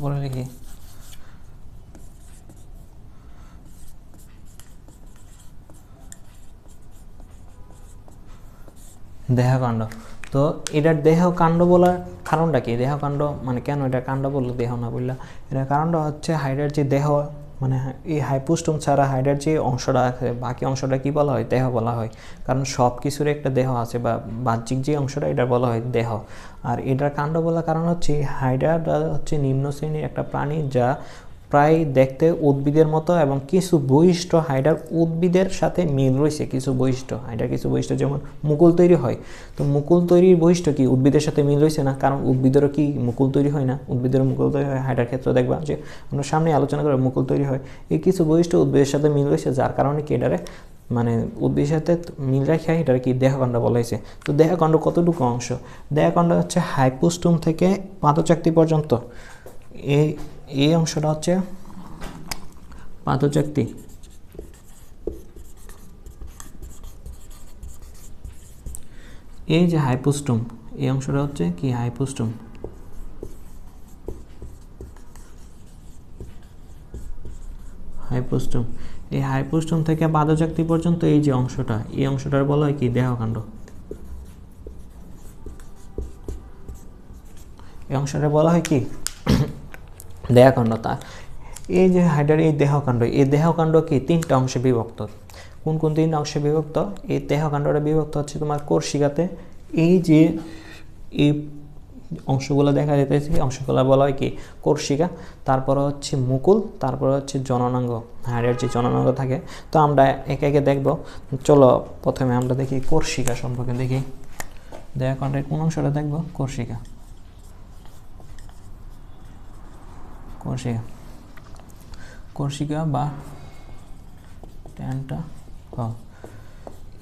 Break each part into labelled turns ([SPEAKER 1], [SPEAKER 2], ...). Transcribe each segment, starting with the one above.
[SPEAKER 1] উপরে রেখে দেহকাণ্ড তো এটার দেহকাণ্ড বলার কারণটা কি দেহকাণ্ড মানে কেন এটা কাণ্ড বললো দেহ না বললো এটার কারণটা হচ্ছে হাইডার যে দেহ মানে এই হাইপোস্টম ছাড়া হাইডার যে অংশটা আছে বাকি অংশটা কি বলা হয় দেহ বলা হয় কারণ সব কিছুর একটা দেহ আছে বা বাহ্যিক যে অংশটা এটা বলা হয় দেহ আর এটার কাণ্ড বলার কারণ হচ্ছে হাইডার হচ্ছে নিম্ন শ্রেণীর একটা প্রাণী যা প্রায় দেখতে উদ্ভিদের মতো এবং কিছু বৈশিষ্ট্য হাইডার উদ্ভিদের সাথে মিল রয়েছে কিছু বৈশিষ্ট্য হাইডার কিছু বৈশিষ্ট্য যেমন মুকুল তৈরি হয় তো মুকুল তৈরির বৈশিষ্ট্য কি উদ্ভিদের সাথে মিল রয়েছে না কারণ উদ্ভিদেরও কি মুকুল তৈরি হয় না উদ্ভিদের মুকুল তৈরি হয় হাইডার ক্ষেত্রে দেখবা যে আমরা সামনে আলোচনা করে মুকুল তৈরি হয় এই কিছু বৈশিষ্ট্য উদ্ভিদের সাথে মিল রয়েছে যার কারণে কি এটারে মানে উদ্ভিদের সাথে মিল রাখা এটার কি দেহকাণ্ড বলা হয়েছে তো দেহকাণ্ড কতটুকু অংশ দেহকাণ্ড হচ্ছে হাইপোস্টুম থেকে পাতচাকতি পর্যন্ত এই এই অংশটা হচ্ছে পাতচাকতি এই যে হাইপোস্টম এই অংশটা হচ্ছে কি হাইপোস্টম হাইপোস্টম এই হাইপোস্টম থেকে বাদচাকতি পর্যন্ত এই যে অংশটা এই অংশটার বলা হয় কি দেহকাণ্ড এই অংশটা বলা হয় কি দেহকাণ্ড তার এই যে হাইডার এই দেহকাণ্ড এই দেহকাণ্ড কি তিনটা অংশে বিভক্ত কোন কোন তিনটা অংশে বিভক্ত এই দেহকাণ্ডটা বিভক্ত হচ্ছে তোমার কর্ষিকাতে এই যে এই অংশগুলো দেখা যেতেছে অংশগুলো বলা হয় কি কর্ষিকা তারপরে হচ্ছে মুকুল তারপরে হচ্ছে জননাঙ্গ হাইডার যে জননাঙ্গ থাকে তো আমরা একে একে দেখব চলো প্রথমে আমরা দেখি কর্ষিকা সম্পর্কে দেখি দেহকাণ্ডের কোন অংশটা দেখব কর্ষিকা কর্ষিকা কর্ষিকা বা ট্যান্টাকল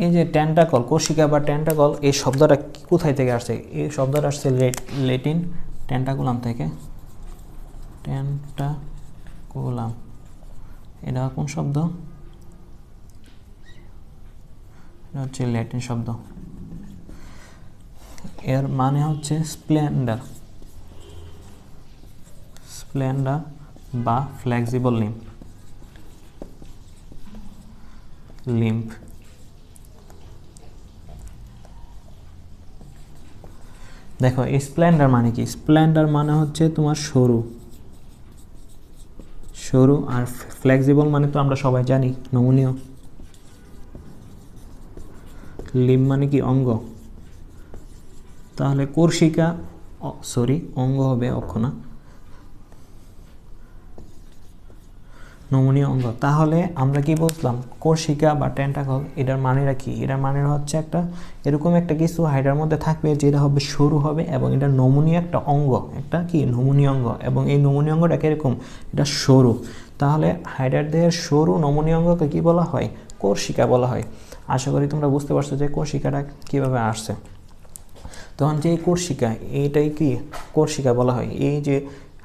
[SPEAKER 1] এই যে ট্যান্টাকল কোশিকা বা ট্যান্টাকল এই শব্দটা কোথায় থেকে আসছে এই শব্দটা আসছে লেটিন ট্যান্টাকুলাম থেকে ট্যান্টাকুলাম এটা কোন শব্দ এটা হচ্ছে ল্যাটিন শব্দ এর মানে হচ্ছে স্প্লেন্ডার স্প্লেন্ডার বা ফ্লেক্সিবল লিম্প লিম্প দেখো স্প্লেন্ডার মানে কি স্প্লেন্ডার মানে হচ্ছে তোমার সরু সরু আর ফ্লেক্সিবল মানে তো আমরা সবাই জানি নমনীয় লিম মানে কি অঙ্গ তাহলে কর্ষিকা সরি অঙ্গ হবে অক্ষনা নমনীয় অঙ্গ তাহলে আমরা কি বুঝলাম কোর্শিকা বা টেন্টাকল এটার মানেরা কি এটার মানে হচ্ছে একটা এরকম একটা কিছু হাইডার মধ্যে থাকবে যেটা হবে সরু হবে এবং এটা নমনীয় একটা অঙ্গ একটা কি নমনীয় অঙ্গ এবং এই নমনীয় অঙ্গটা কীরকম এটা সরু তাহলে হাইডার দেহের সরু নমনীয় অঙ্গকে কী বলা হয় কোর্শিকা বলা হয় আশা করি তোমরা বুঝতে পারছো যে কোর্শিকাটা কীভাবে আসছে তখন যে কোর্শিকা এইটাই কি কোর্শিকা বলা হয় এই যে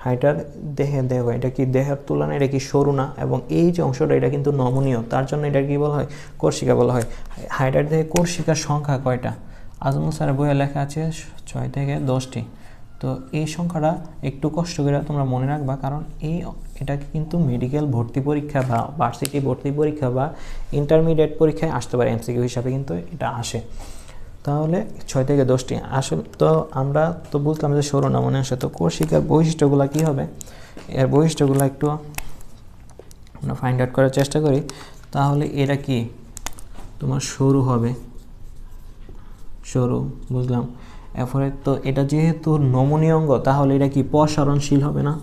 [SPEAKER 1] হাইটার দেহে দেখো এটা কি দেহের তুলনায় এটা কি সরু না এবং এই যে অংশটা এটা কিন্তু নমনীয় তার জন্য এটা কি বলা হয় কর্ষিকা বলা হয় হাইটার দেহে কর্ষিকার সংখ্যা কয়টা আজমুল স্যার বইয়ে লেখা আছে ছয় থেকে দশটি তো এই সংখ্যাটা একটু কষ্ট করে তোমরা মনে রাখবা কারণ এই এটাকে কিন্তু মেডিকেল ভর্তি পরীক্ষা বা ভার্সিটি ভর্তি পরীক্ষা বা ইন্টারমিডিয়েট পরীক্ষায় আসতে পারে এমসিকিউ হিসাবে কিন্তু এটা আসে তাহলে ছয় থেকে দশটি আসল তো আমরা তো বুঝলাম যে আসে তো কোষিকার বৈশিষ্ট্যগুলো কী হবে এর বৈশিষ্ট্যগুলো একটু আমরা ফাইন্ড আউট করার চেষ্টা করি তাহলে এরা কি তোমার সরু হবে সরু বুঝলাম এরপরে তো এটা যেহেতু নমনীয় অঙ্গ তাহলে এটা কি প্রসারণশীল হবে না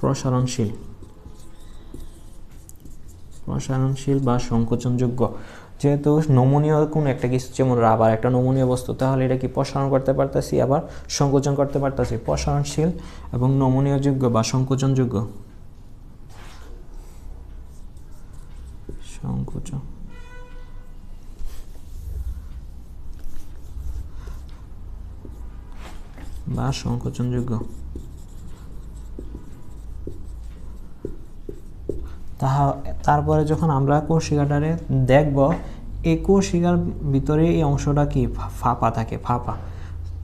[SPEAKER 1] প্রসারণশীল প্রসারণশীল বা সংকোচনযোগ্য যেহেতু নমনীয় কোন একটা কিছু যেমন রাবার একটা নমনীয় বস্তু তাহলে এটা কি প্রসারণ করতে পারতেছি আবার সংকোচন করতে পারতেছি প্রসারণশীল এবং নমনীয়যোগ্য বা সংকোচনযোগ্য সংকোচন বা সংকোচনযোগ্য তাহা তারপরে যখন আমরা কোষিকাটারে দেখব এই কোষিকার ভিতরে এই অংশটা কি ফাঁপা থাকে ফাঁপা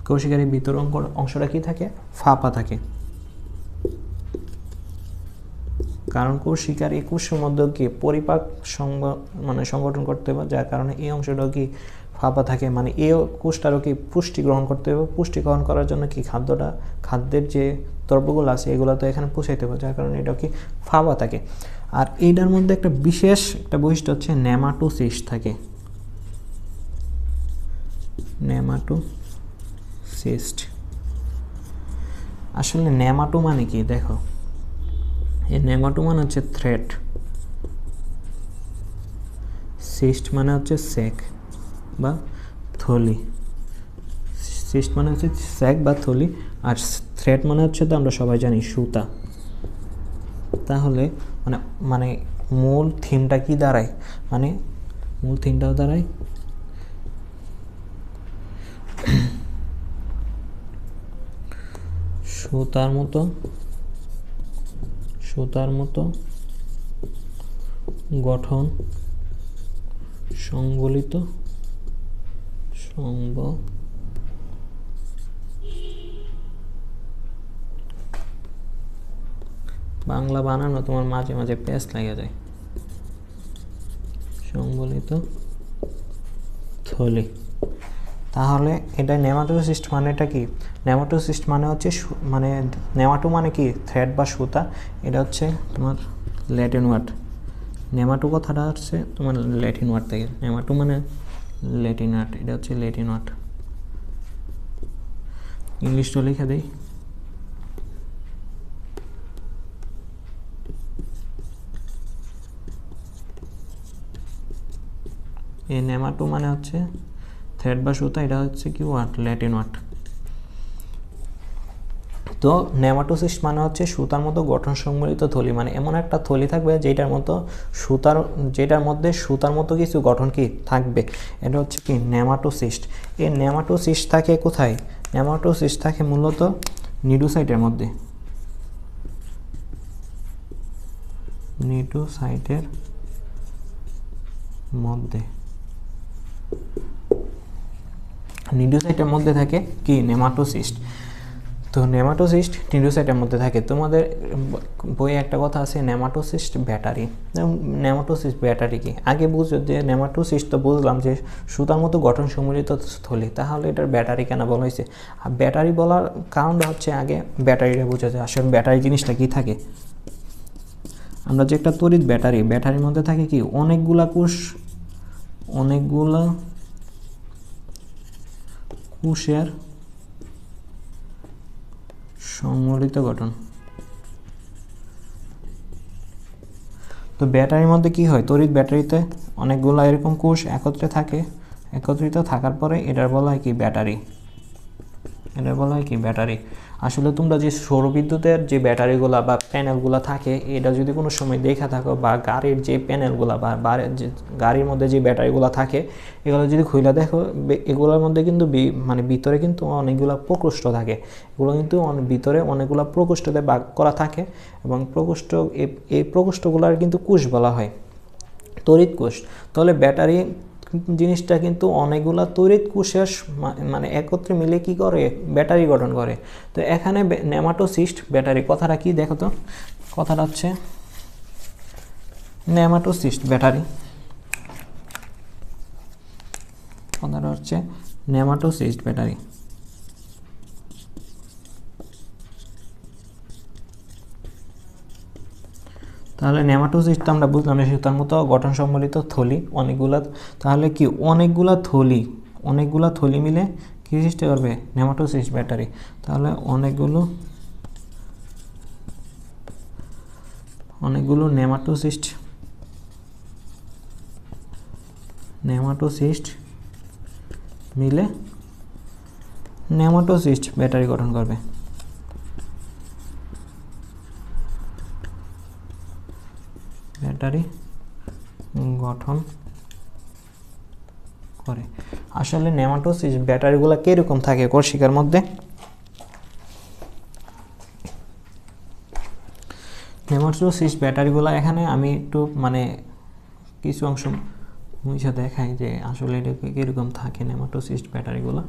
[SPEAKER 1] কোষিকার এই ভিতর অংশটা কি থাকে ফাঁপা থাকে কারণ কোষিকার এই মধ্যে কি পরিপাক মানে সংগঠন করতে হবে যার কারণে এই অংশটাও কি ফাঁপা থাকে মানে এই কোষটারও কি পুষ্টি গ্রহণ করতে হবে পুষ্টি গ্রহণ করার জন্য কি খাদ্যটা খাদ্যের যে দ্রব্যগুলো আছে এগুলো তো এখানে পুষাইতে হবে যার কারণে এটা কি ফাঁপা থাকে আর এইটার মধ্যে একটা বিশেষ একটা বৈশিষ্ট্য হচ্ছে নেমাটোসিস থাকে সিস্ট আসলে নেমাটো মানে কি দেখো এই নেমাটো মানে হচ্ছে থ্রেট সিস্ট মানে হচ্ছে স্যাক বা থলি সিস্ট মানে হচ্ছে স্যাক বা থলি আর থ্রেড মানে হচ্ছে তো আমরা সবাই জানি সুতা তাহলে মানে মানে মূল থিমটা কি দাঁড়ায় মানে মূল থিমটাও দাঁড়ায় সুতার মতো সুতার মতো গঠন সংবলিত সংব বাংলা বানানো তোমার মাঝে মাঝে পেস লেগে যায় সংবলিত থলি তাহলে এটা সিস্টেম মানে এটা কি নেমাটোসিস্ট মানে হচ্ছে মানে নেমাটো মানে কি থ্রেড বা সুতা এটা হচ্ছে তোমার ল্যাটিন ওয়ার্ড নেমাটো কথাটা হচ্ছে তোমার ল্যাটিন ওয়ার্ড থেকে নেমাটো মানে ল্যাটিন ওয়ার্ড এটা হচ্ছে ল্যাটিন ওয়ার্ড ইংলিশটা লিখে দেই এই নেমাটো মানে হচ্ছে থ্রেড বা সুতা এটা হচ্ছে কি ওয়ার্ড ল্যাটিন ওয়ার্ড তো নেমাটোসিস্ট মানে হচ্ছে সুতার মতো গঠন সম্বলিত থলি মানে এমন একটা থলি থাকবে যেটার মতো সুতার যেটার মধ্যে সুতার মতো কিছু গঠন কি থাকবে এটা হচ্ছে কি নেমাটোসিস্ট এই নেমাটোসিস্ট থাকে কোথায় নেমাটোসিস্ট থাকে মূলত নিডোসাইটের মধ্যে নিডোসাইটের মধ্যে নিডোসাইটের মধ্যে থাকে কি নেমাটোসিস্ট তো নেমাটোসিস্ট টিন্ডোসাইটের মধ্যে থাকে তোমাদের বইয়ে একটা কথা আছে নেমাটোসিস্ট ব্যাটারি নেমাটোসিস্ট ব্যাটারি কি আগে বুঝো যে নেমাটোসিস্ট তো বুঝলাম যে সুতার মতো গঠন সম্মিলিত স্থলী তাহলে এটার ব্যাটারি কেন বলা হয়েছে আর ব্যাটারি বলার কারণটা হচ্ছে আগে ব্যাটারিটা বোঝা যায় আসলে ব্যাটারি জিনিসটা কী থাকে আমরা যে একটা তরিত ব্যাটারি ব্যাটারির মধ্যে থাকে কি অনেকগুলা কোষ অনেকগুলা কোষের সম্মিলিত গঠন তো ব্যাটারির মধ্যে কি হয় তড়িৎ ব্যাটারিতে অনেকগুলো এরকম কোষ একত্রে থাকে একত্রিত থাকার পরে এটার বলা হয় কি ব্যাটারি এটা বলা হয় কি ব্যাটারি আসলে তোমরা যে সৌরবিদ্যুতের যে ব্যাটারিগুলা বা প্যানেলগুলো থাকে এটা যদি কোনো সময় দেখে থাকো বা গাড়ির যে প্যানেলগুলো বা গাড়ির মধ্যে যে ব্যাটারিগুলো থাকে এগুলো যদি খুলে দেখো এগুলোর মধ্যে কিন্তু মানে ভিতরে কিন্তু অনেকগুলো প্রকোষ্ঠ থাকে এগুলো কিন্তু ভিতরে অনেকগুলো প্রকোষ্ঠতে ভাগ করা থাকে এবং প্রকোষ্ঠ এই প্রকোষ্ঠগুলোর কিন্তু কোষ বলা হয় তড়িৎ কোষ তাহলে ব্যাটারি জিনিসটা কিন্তু অনেকগুলা তৈরি কোষের মানে একত্রে মিলে কি করে ব্যাটারি গঠন করে তো এখানে নেমাটোসিস্ট ব্যাটারি কথাটা কি দেখো তো কথাটা হচ্ছে নেমাটোসিস্ট ব্যাটারি কথাটা হচ্ছে নেমাটোসিস্ট ব্যাটারি তাহলে নেমাটোসিস্ট আমরা বুঝলাম যে সুতার মতো গঠন সম্বলিত থলি অনেকগুলা তাহলে কি অনেকগুলা থলি অনেকগুলা থলি মিলে কি সৃষ্টি করবে নেমাটোসিস্ট ব্যাটারি তাহলে অনেকগুলো অনেকগুলো নেমাটোসিস্ট নেমাটোসিস্ট মিলে নেমাটোসিস্ট ব্যাটারি গঠন করবে ব্যাটারি গঠন করে আসলে নেমাটোসিস ব্যাটারিগুলো কীরকম থাকে কোষিকার মধ্যে নেমাটোসিস ব্যাটারিগুলো এখানে আমি একটু মানে কিছু অংশ মুছে দেখাই যে আসলে এটা কীরকম থাকে নেমাটোসিস ব্যাটারিগুলো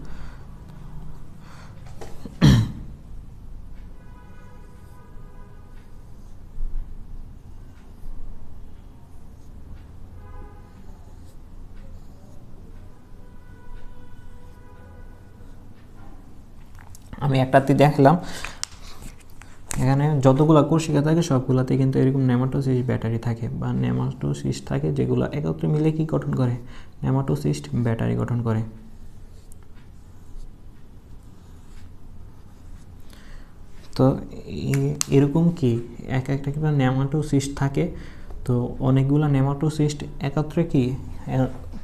[SPEAKER 1] একটাতে দেখলাম এখানে যতগুলো কোষিকা থাকে সবগুলোতে কিন্তু এরকম নেমাটোসিস্ট ব্যাটারি থাকে বা নেমাটোসিস্ট থাকে যেগুলো একত্রে মিলে কি গঠন করে নেমাটোসিস্ট ব্যাটারি গঠন করে তো এরকম কি এক একটা কিন্তু নেমাটোসিস্ট থাকে তো অনেকগুলো নেমাটোসিস্ট একত্রে কি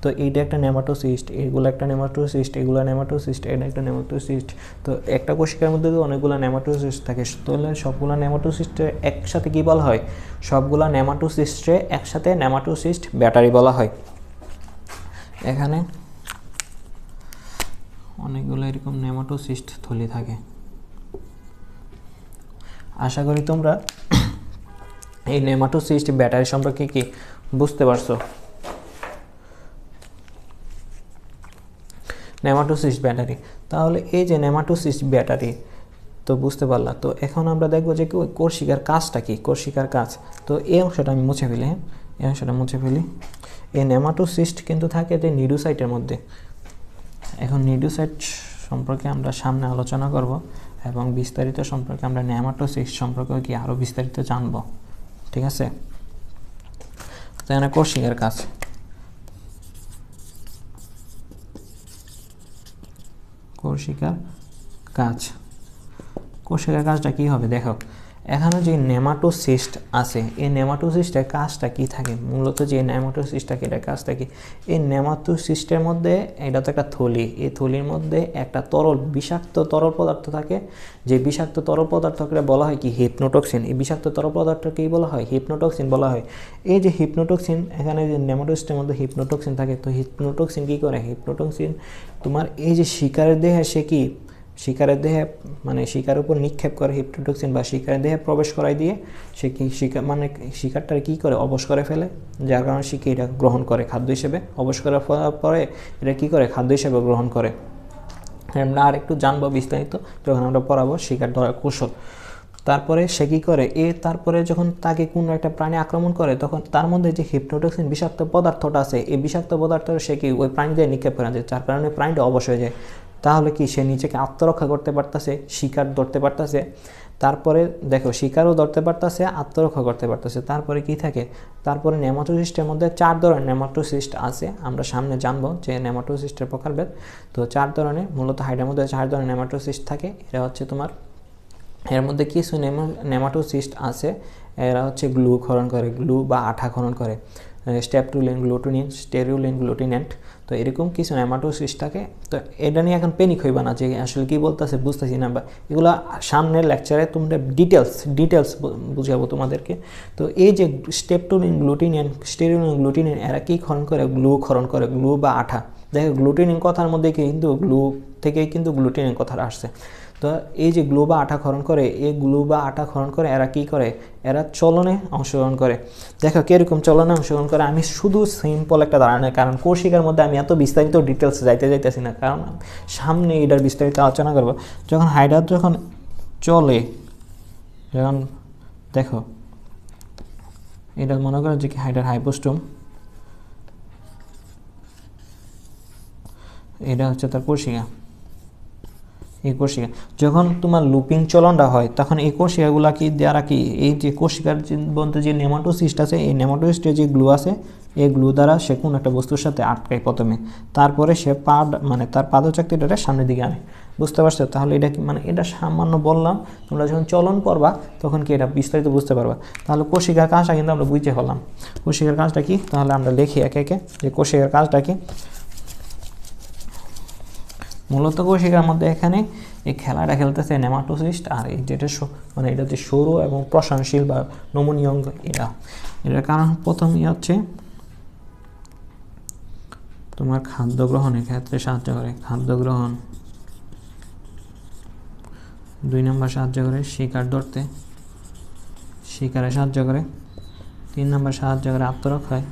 [SPEAKER 1] তো এইটা একটা নেমাটোসিস্ট এগুলো একটা নেমাটোসিস্ট এগুলো নেমাটোসিস্ট এটা একটা নেমাটোসিস্ট তো একটা কোষিকার মধ্যে তো অনেকগুলো নেমাটোসিস্ট থাকে তাহলে সবগুলো নেমাটোসিস্টে একসাথে কী বলা হয় সবগুলো নেমাটোসিস্টে একসাথে নেমাটোসিস্ট ব্যাটারি বলা হয় এখানে অনেকগুলো এরকম নেমাটোসিস্ট থলি থাকে আশা করি তোমরা এই নেমাটোসিস্ট ব্যাটারি সম্পর্কে কি বুঝতে পারছো নেমাটোসিস ব্যাটারি তাহলে এই যে নেমাটোসিস ব্যাটারি তো বুঝতে পারলাম তো এখন আমরা দেখবো যে কোর্শিকার কাজটা কি কোর্শিকার কাজ তো এই অংশটা আমি মুছে ফেলি হ্যাঁ এই অংশটা মুছে ফেলি এই নেমাটোসিস্ট কিন্তু থাকে যে নিডুসাইটের মধ্যে এখন নিডুসাইট সম্পর্কে আমরা সামনে আলোচনা করব এবং বিস্তারিত সম্পর্কে আমরা নেমাটোসিস্ট সম্পর্কে কি আরও বিস্তারিত জানব ঠিক আছে তো এখানে কোর্শিকার কাজ কোষিকা কাজ কোষিকা কাজটা কি হবে দেখো এখানে যে নেমাটোসিস্ট আছে এই নেমাটোসিস্টের কাজটা কি থাকে মূলত যে নেমাটোসিস্টটা এটা কাজটা থাকে এই নেমাটোসিস্টের মধ্যে এটা তো একটা থলি এই থলির মধ্যে একটা তরল বিষাক্ত তরল পদার্থ থাকে যে বিষাক্ত তরল পদার্থকে বলা হয় কি হিপনোটক্সিন এই বিষাক্ত তরল পদার্থকেই বলা হয় হিপনোটক্সিন বলা হয় এই যে হিপনোটক্সিন এখানে যে নেমাটোসিস্টের মধ্যে হিপনোটক্সিন থাকে তো হিপনোটক্সিন কী করে হিপনোটক্সিন তোমার এই যে শিকারের দেহে সে কি শিকারের দেহে মানে শিকার উপর নিক্ষেপ করে হিপটোটক্সিন বা শিকারের দেহে প্রবেশ করাই দিয়ে সে কি শিকার মানে শিকারটার কী করে অবশ করে ফেলে যার কারণে শিখে এটা গ্রহণ করে খাদ্য হিসেবে অবশ করার পরে এটা কী করে খাদ্য হিসেবে গ্রহণ করে আমরা আর একটু জানবো বিস্তারিত যখন আমরা পড়াবো শিকার ধরার কৌশল তারপরে সে কী করে এ তারপরে যখন তাকে কোনো একটা প্রাণী আক্রমণ করে তখন তার মধ্যে যে হিপনোটক্সিন বিষাক্ত পদার্থটা আছে এই বিষাক্ত পদার্থ সে কি ওই প্রাণীদের নিক্ষেপ করে যাচ্ছে যার কারণে প্রাণীটা অবশ হয়ে যায় তাহলে কি সে নিজেকে আত্মরক্ষা করতে পারতেছে শিকার ধরতে পারতেছে তারপরে দেখো শিকারও ধরতে পারতেছে আত্মরক্ষা করতে পারতেছে তারপরে কি থাকে তারপরে নেমাটোসিস্টের মধ্যে চার ধরনের নেমাটোসিস্ট আছে আমরা সামনে জানবো যে নেমাটোসিস্টের প্রকারভেদ তো চার ধরনের মূলত হাইডের মধ্যে চার ধরনের নেমাটোসিস্ট থাকে এরা হচ্ছে তোমার এর মধ্যে কিছু নেমাটোসিস্ট আছে এরা হচ্ছে গ্লু খরণ করে গ্লু বা আঠা খরণ করে স্ট্যাপটুলিন গ্লুটুনিন স্টেরিউলিন গ্লুটিনেন্ট তো এরকম কিছু নেমাটোসিস থাকে তো এটা নিয়ে এখন পেনিক হইবা না যে আসলে কী বলতেছে বুঝতেছি না বা এগুলো সামনের লেকচারে তোমরা ডিটেলস ডিটেলস বুঝাবো তোমাদেরকে তো এই যে স্টেপটোলিন গ্লুটিনিয়ান গ্লুটিন গ্লুটিনিয়ান এরা কী খরণ করে গ্লু খরণ করে গ্লু বা আঠা দেখো গ্লুটিনিন কথার মধ্যে কিন্তু গ্লু থেকে কিন্তু গ্লুটিনের কথা আসছে তো এই যে গ্লু বা আটা খরণ করে এই গ্লু বা আটা খরণ করে এরা কি করে এরা চলনে অংশগ্রহণ করে দেখো কীরকম চলনে অংশগ্রহণ করে আমি শুধু সিম্পল একটা ধারণা কারণ কোশিকার মধ্যে আমি এত বিস্তারিত ডিটেলস যাইতে যাইতেছি না কারণ সামনে এটার বিস্তারিত আলোচনা করব যখন হাইড্রাত যখন চলে যখন দেখো এটা মনে করো যে কি হাইড্রার হাইপোস্টোম এটা হচ্ছে তার কোষিকা এই কোষিকা যখন তোমার লুপিং চলনটা হয় তখন এই কোষিকাগুলো কি দ্বারা কি এই যে কোষিকার বলতে যে নেমাটোসিস্ট আছে এই নেমাটোসিস্টে যে গ্লু আছে এই গ্লু দ্বারা সে কোন একটা বস্তুর সাথে আটকায় প্রথমে তারপরে সে পা মানে তার এটা সামনের দিকে আনে বুঝতে পারছো তাহলে এটা কি মানে এটা সামান্য বললাম তোমরা যখন চলন করবা তখন কি এটা বিস্তারিত বুঝতে পারবা তাহলে কোষিকার কাজটা কিন্তু আমরা বুঝতে পারলাম কোষিকার কাজটা কি তাহলে আমরা লিখি একে একে যে কোষিকার কাজটা কি মূলত কোষিকার মধ্যে এখানে এই খেলাটা খেলতেছে নেমাটোসিস্ট আর এই যেটা মানে এটা হচ্ছে সরু এবং প্রশানশীল বা অঙ্গ এটা এটার কারণ প্রথমই হচ্ছে তোমার খাদ্য গ্রহণের ক্ষেত্রে সাহায্য করে খাদ্য গ্রহণ দুই নম্বর সাহায্য করে শিকার ধরতে শিকারে সাহায্য করে তিন নম্বর সাহায্য করে আত্মরক্ষায়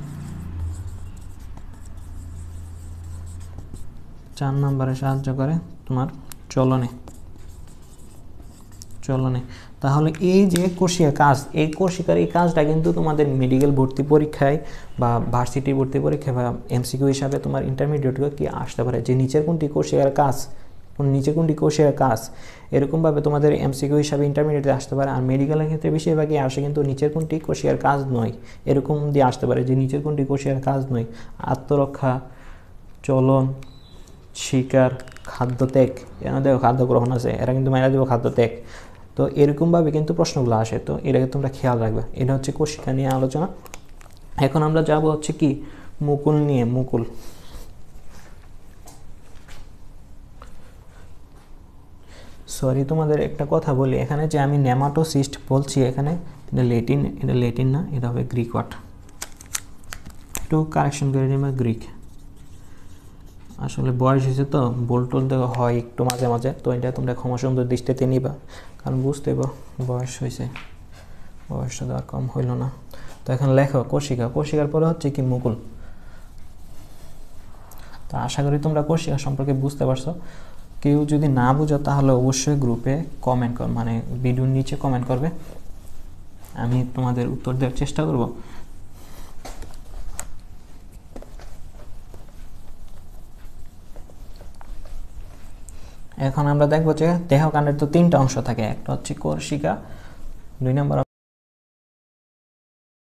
[SPEAKER 1] চার নম্বরে সাহায্য করে তোমার চলনে চলনে তাহলে এই যে কোষিয়ার কাজ এই কোষিকার এই কাজটা কিন্তু তোমাদের মেডিকেল ভর্তি পরীক্ষায় বা ভার্সিটি ভর্তি পরীক্ষায় বা এমসিকিউ হিসাবে তোমার ইন্টারমিডিয়েটকে কি আসতে পারে যে নিচের কোনটি কোষিকার কাজ কোন নিচে কোনটি কোষের কাজ এরকমভাবে তোমাদের এমসিকিউ হিসাবে ইন্টারমিডিয়েটে আসতে পারে আর মেডিকেলের ক্ষেত্রে বেশিরভাগই আসে কিন্তু নিচের কোনটি কোষিয়ার কাজ নয় এরকম দিয়ে আসতে পারে যে নিচের কোনটি কোষিয়ার কাজ নয় আত্মরক্ষা চলন শিকার খাদ্য ত্যাগ এখানে দেখো খাদ্য গ্রহণ আছে এরা কিন্তু মাইনা দেবো খাদ্য ত্যাগ তো এরকমভাবে কিন্তু প্রশ্নগুলো আসে তো এটাকে তোমরা খেয়াল রাখবে এটা হচ্ছে কোশিকা নিয়ে আলোচনা এখন আমরা যাব হচ্ছে কি মুকুল নিয়ে মুকুল সরি তোমাদের একটা কথা বলি এখানে যে আমি নেমাটোসিস্ট বলছি এখানে এটা লেটিন এটা লেটিন না এটা হবে গ্রিক ওয়াট একটু কারেকশন করে নিবে গ্রিক আসলে বয়স হয়েছে তো বোলটোল দেওয়া হয় একটু মাঝে মাঝে তো এটা তোমরা ক্ষমাসুন্দর দৃষ্টিতে নিবা কারণ বুঝতে বয়স হয়েছে বয়সটা দেওয়া কম হইল না তো এখন লেখো কোশিকা কোশিকার পরে হচ্ছে কি মুকুল তো আশা করি তোমরা কোশিকা সম্পর্কে বুঝতে পারছো কেউ যদি না বুঝো তাহলে অবশ্যই গ্রুপে কমেন্ট কর মানে ভিডিওর নিচে কমেন্ট করবে আমি তোমাদের উত্তর দেওয়ার চেষ্টা করবো এখন আমরা দেখব যে দেহকাণ্ডের তো তিনটা অংশ থাকে একটা হচ্ছে কোর্শিকা দুই নম্বর